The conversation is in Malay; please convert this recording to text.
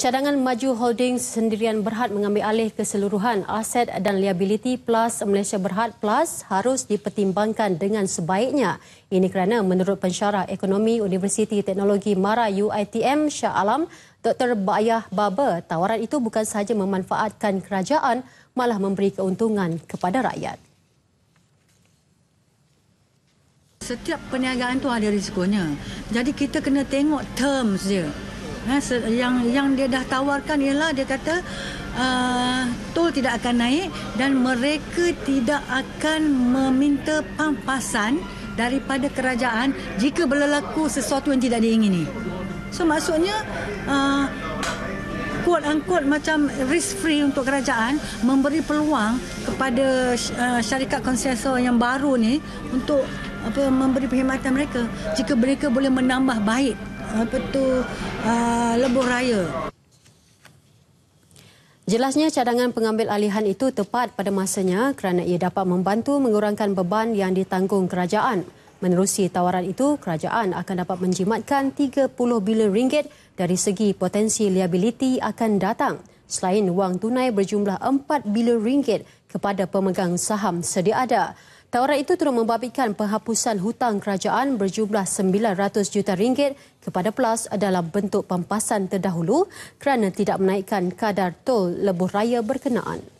Cadangan Maju Holdings sendirian Berhad mengambil alih keseluruhan aset dan liability plus Malaysia Berhad plus harus dipertimbangkan dengan sebaiknya. Ini kerana menurut pensyarah ekonomi Universiti Teknologi Mara UITM Shah Alam, Dr. Bayah Baba, tawaran itu bukan sahaja memanfaatkan kerajaan malah memberi keuntungan kepada rakyat. Setiap perniagaan tu ada risikonya. Jadi kita kena tengok terms dia. Ha, yang yang dia dah tawarkan ialah dia kata uh, tol tidak akan naik dan mereka tidak akan meminta pampasan daripada kerajaan jika berlaku sesuatu yang tidak diingini. So maksudnya uh, ah, quote angkut macam risk free untuk kerajaan memberi peluang kepada ah, syarikat konsesor yang baru ni untuk apa memberi perkhidmatan mereka jika mereka boleh menambah baik apa tu uh, lebuh raya. Jelasnya cadangan pengambil alihan itu tepat pada masanya kerana ia dapat membantu mengurangkan beban yang ditanggung kerajaan. Menerusi tawaran itu, kerajaan akan dapat menjimatkan 30 bilion ringgit dari segi potensi liabiliti akan datang selain wang tunai berjumlah 4 bilion ringgit kepada pemegang saham sedia ada. Tawaran itu turut membabitkan penghapusan hutang kerajaan berjumlah 900 juta ringgit kepada PLUS dalam bentuk pampasan terdahulu kerana tidak menaikkan kadar tol lebuh raya berkenaan.